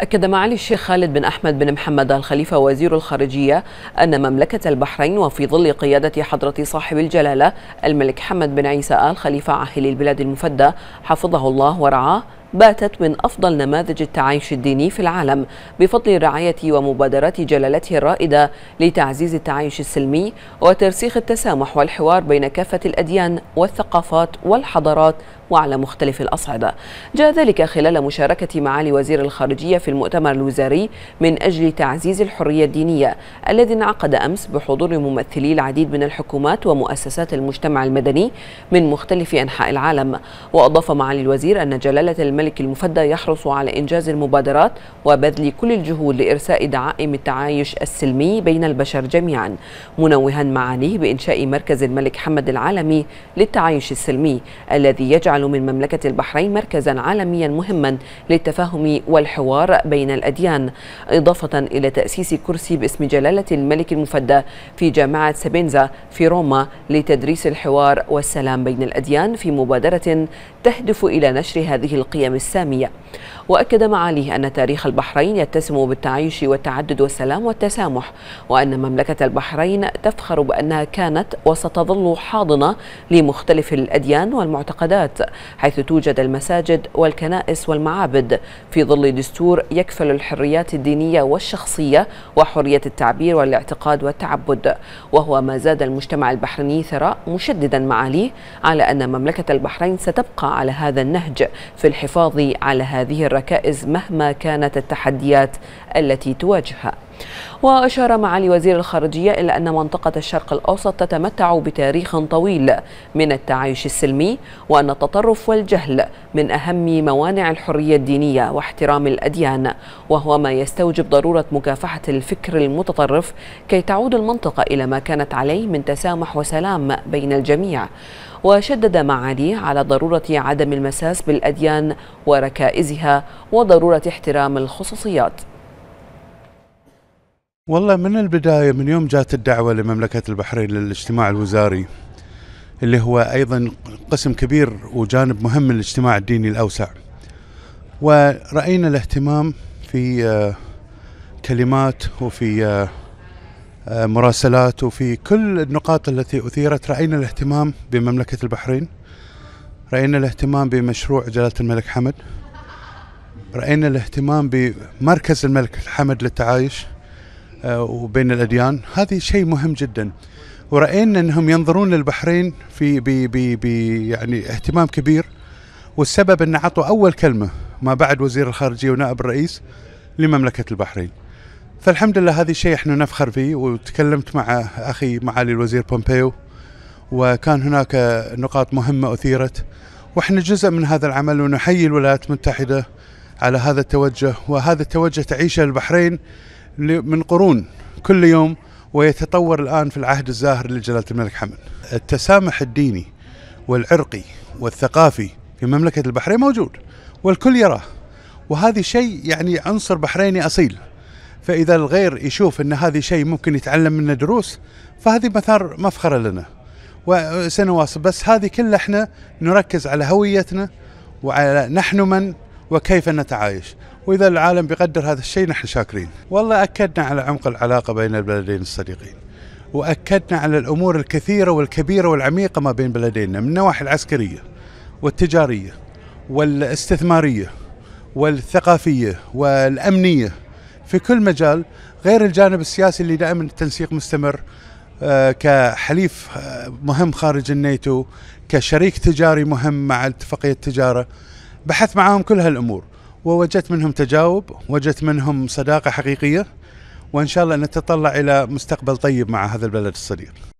أكد معالي الشيخ خالد بن أحمد بن محمد الخليفة وزير الخارجية أن مملكة البحرين وفي ظل قيادة حضرة صاحب الجلالة الملك حمد بن عيسى آل خليفة عاهل البلاد المفدى حفظه الله ورعاه باتت من أفضل نماذج التعايش الديني في العالم بفضل رعاية ومبادرات جلالته الرائدة لتعزيز التعايش السلمي وترسيخ التسامح والحوار بين كافة الأديان والثقافات والحضارات وعلى مختلف الأصعدة جاء ذلك خلال مشاركة معالي وزير الخارجية في المؤتمر الوزاري من أجل تعزيز الحرية الدينية الذي انعقد أمس بحضور ممثلي العديد من الحكومات ومؤسسات المجتمع المدني من مختلف أنحاء العالم وأضاف معالي الوزير أن جلالة الملك المفدى يحرص على إنجاز المبادرات وبذل كل الجهود لإرساء دعائم التعايش السلمي بين البشر جميعا منوها معانيه بإنشاء مركز الملك حمد العالمي للتعايش السلمي الذي يجعل يجعل من مملكة البحرين مركزا عالميا مهما للتفاهم والحوار بين الأديان إضافة إلى تأسيس كرسي باسم جلالة الملك المفدى في جامعة سبينزا في روما لتدريس الحوار والسلام بين الأديان في مبادرة تهدف إلى نشر هذه القيم السامية وأكد معاليه أن تاريخ البحرين يتسم بالتعايش والتعدد والسلام والتسامح وأن مملكة البحرين تفخر بأنها كانت وستظل حاضنة لمختلف الأديان والمعتقدات حيث توجد المساجد والكنائس والمعابد في ظل دستور يكفل الحريات الدينية والشخصية وحرية التعبير والاعتقاد والتعبد وهو ما زاد المجتمع البحريني ثراء مشددا معاليه على أن مملكة البحرين ستبقى على هذا النهج في الحفاظ على هذه الركائز مهما كانت التحديات التي تواجهها وأشار معالي وزير الخارجية إلى أن منطقة الشرق الأوسط تتمتع بتاريخ طويل من التعايش السلمي وأن التطرف والجهل من أهم موانع الحرية الدينية واحترام الأديان وهو ما يستوجب ضرورة مكافحة الفكر المتطرف كي تعود المنطقة إلى ما كانت عليه من تسامح وسلام بين الجميع وشدد معالي على ضرورة عدم المساس بالأديان وركائزها وضرورة احترام الخصوصيات والله من البداية من يوم جات الدعوة لمملكة البحرين للاجتماع الوزاري اللي هو أيضا قسم كبير وجانب مهم من الاجتماع الديني الأوسع ورأينا الاهتمام في آه، كلمات وفي آه، آه، مراسلات وفي كل النقاط التي أثيرت رأينا الاهتمام بمملكة البحرين رأينا الاهتمام بمشروع جلالة الملك حمد رأينا الاهتمام بمركز الملك حمد للتعايش آه، وبين الاديان هذا شيء مهم جدا وراينا انهم ينظرون للبحرين في بي بي بي يعني اهتمام كبير والسبب ان عطوا اول كلمه ما بعد وزير الخارجيه ونائب الرئيس لمملكه البحرين فالحمد لله هذا الشيء احنا نفخر فيه وتكلمت مع اخي معالي الوزير بومبيو وكان هناك نقاط مهمه اثيرت واحنا جزء من هذا العمل ونحيي الولايات المتحده على هذا التوجه وهذا التوجه تعيشه البحرين من قرون كل يوم ويتطور الآن في العهد الزاهر لجلالة الملك حمد التسامح الديني والعرقي والثقافي في مملكة البحرين موجود والكل يراه وهذا شيء يعني عنصر بحريني أصيل فإذا الغير يشوف أن هذا شيء ممكن يتعلم منه دروس فهذه مثار مفخرة لنا وسنواصل بس هذه كلها احنا نركز على هويتنا وعلى نحن من وكيف نتعايش وإذا العالم بيقدر هذا الشيء نحن شاكرين والله أكدنا على عمق العلاقة بين البلدين الصديقين وأكدنا على الأمور الكثيرة والكبيرة والعميقة ما بين بلدينا من النواحي العسكرية والتجارية والاستثمارية والثقافية والأمنية في كل مجال غير الجانب السياسي اللي دائما التنسيق مستمر آه، كحليف آه، مهم خارج الناتو كشريك تجاري مهم مع اتفاقية التجارة بحثت معاهم كل هالامور ووجدت منهم تجاوب وجدت منهم صداقه حقيقيه وان شاء الله نتطلع الى مستقبل طيب مع هذا البلد الصديق